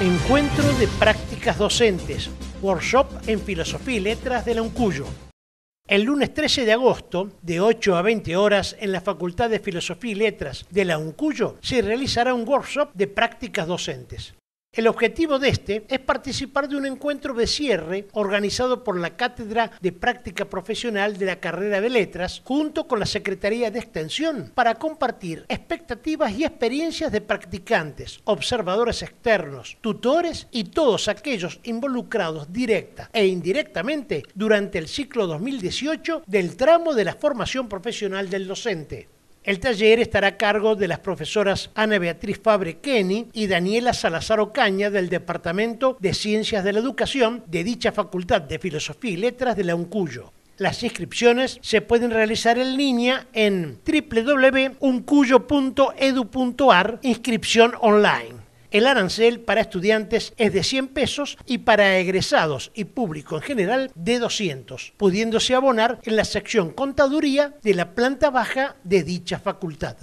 Encuentro de prácticas docentes, workshop en filosofía y letras de la UNCUYO. El lunes 13 de agosto, de 8 a 20 horas, en la Facultad de Filosofía y Letras de la UNCUYO, se realizará un workshop de prácticas docentes. El objetivo de este es participar de un encuentro de cierre organizado por la Cátedra de Práctica Profesional de la Carrera de Letras junto con la Secretaría de Extensión para compartir expectativas y experiencias de practicantes, observadores externos, tutores y todos aquellos involucrados directa e indirectamente durante el ciclo 2018 del tramo de la formación profesional del docente. El taller estará a cargo de las profesoras Ana Beatriz Fabre-Kenny y Daniela Salazar Ocaña del Departamento de Ciencias de la Educación de dicha Facultad de Filosofía y Letras de la UNCUYO. Las inscripciones se pueden realizar en línea en www.uncuyo.edu.ar, inscripción online. El arancel para estudiantes es de 100 pesos y para egresados y público en general de 200, pudiéndose abonar en la sección contaduría de la planta baja de dicha facultad.